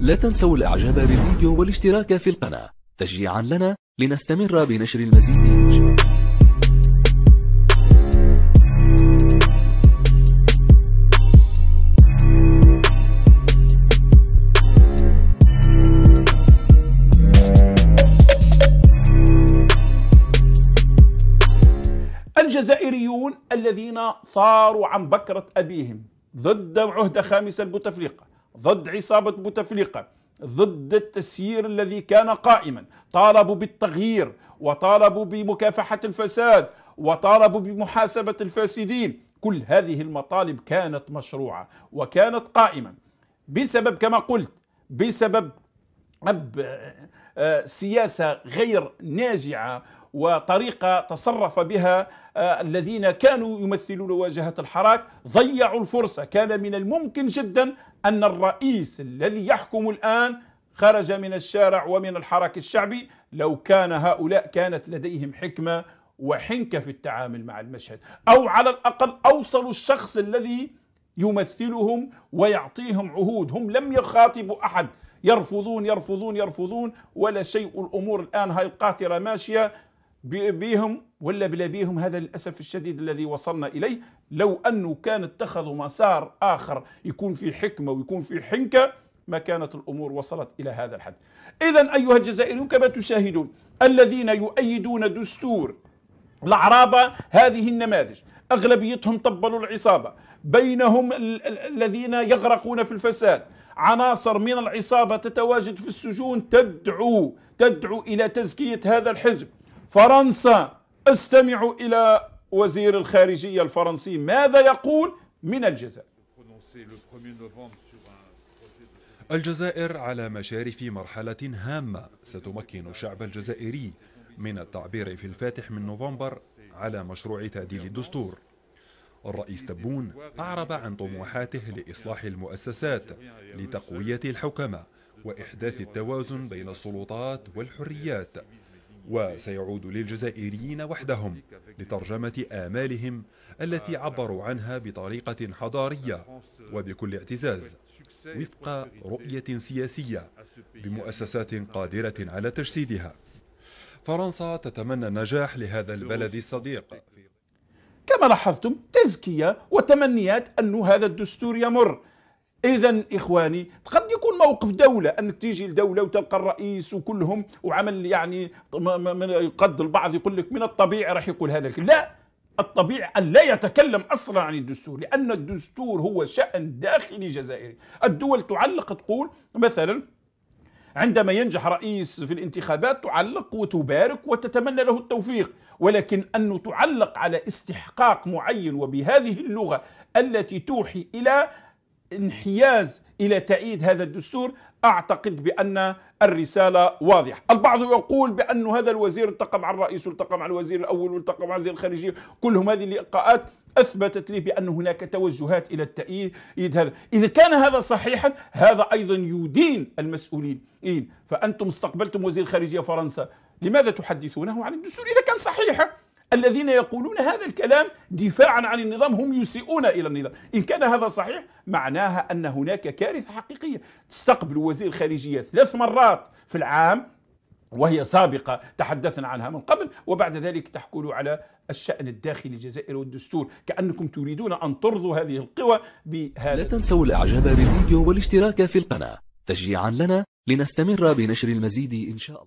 لا تنسوا الاعجاب بالفيديو والاشتراك في القناة تشجيعا لنا لنستمر بنشر المزيد الجزائريون الذين ثاروا عن بكرة أبيهم ضد عهدة خامسة لبوتفليقة ضد عصابة بوتفليقة ضد التسيير الذي كان قائما طالبوا بالتغيير وطالبوا بمكافحة الفساد وطالبوا بمحاسبة الفاسدين كل هذه المطالب كانت مشروعة وكانت قائمة بسبب كما قلت بسبب آه، سياسة غير ناجعة وطريقة تصرف بها آه، الذين كانوا يمثلون واجهة الحراك ضيعوا الفرصة كان من الممكن جدا أن الرئيس الذي يحكم الآن خرج من الشارع ومن الحراك الشعبي لو كان هؤلاء كانت لديهم حكمة وحنكة في التعامل مع المشهد أو على الأقل أوصلوا الشخص الذي يمثلهم ويعطيهم عهود هم لم يخاطبوا أحد يرفضون يرفضون يرفضون ولا شيء الأمور الآن هاي القاطرة ماشية بيهم ولا بلا بيهم هذا للأسف الشديد الذي وصلنا إليه لو أنه كان اتخذوا مسار آخر يكون في حكمة ويكون في حنكة ما كانت الأمور وصلت إلى هذا الحد إذا أيها الجزائريون كما تشاهدون الذين يؤيدون دستور العرابة هذه النماذج أغلبيتهم طبلوا العصابة بينهم الذين يغرقون في الفساد عناصر من العصابة تتواجد في السجون تدعو تدعو إلى تزكية هذا الحزب فرنسا استمع إلى وزير الخارجية الفرنسي ماذا يقول من الجزائر الجزائر على مشارف مرحلة هامة ستمكن الشعب الجزائري من التعبير في الفاتح من نوفمبر على مشروع تعديل الدستور الرئيس تبون أعرب عن طموحاته لإصلاح المؤسسات لتقوية الحكمة وإحداث التوازن بين السلطات والحريات وسيعود للجزائريين وحدهم لترجمة آمالهم التي عبروا عنها بطريقة حضارية وبكل اعتزاز وفق رؤية سياسية بمؤسسات قادرة على تجسيدها فرنسا تتمنى النجاح لهذا البلد الصديق كما لاحظتم تزكية وتمنيات أن هذا الدستور يمر اذا اخواني قد يكون موقف دوله انك تيجي لدوله وتلقى الرئيس وكلهم وعمل يعني قد البعض يقول لك من الطبيعي راح يقول هذا لا الطبيعي أن لا يتكلم أصلا عن الدستور لأن الدستور هو شأن داخلي جزائري الدول تعلق تقول مثلا عندما ينجح رئيس في الانتخابات تعلق وتبارك وتتمنى له التوفيق ولكن أنه تعلق على استحقاق معين وبهذه اللغة التي توحي إلى انحياز الى تأييد هذا الدستور اعتقد بان الرساله واضحه، البعض يقول بان هذا الوزير التقى مع الرئيس والتقى مع الوزير الاول والتقى مع وزير الخارجيه، كلهم هذه اللقاءات اثبتت لي بان هناك توجهات الى التأييد هذا، اذا كان هذا صحيحا هذا ايضا يدين المسؤولين، إيه؟ فانتم استقبلتم وزير خارجيه فرنسا، لماذا تحدثونه عن الدستور اذا كان صحيحا؟ الذين يقولون هذا الكلام دفاعا عن النظام هم يسيئون إلى النظام إن كان هذا صحيح معناها أن هناك كارثة حقيقية تستقبل وزير خارجية ثلاث مرات في العام وهي سابقة تحدثنا عنها من قبل وبعد ذلك تحكل على الشأن الداخلي الجزائري والدستور كأنكم تريدون أن ترضوا هذه القوى بهذا لا تنسوا الإعجاب بالفيديو والاشتراك في القناة تشجيعا لنا لنستمر بنشر المزيد إن شاء الله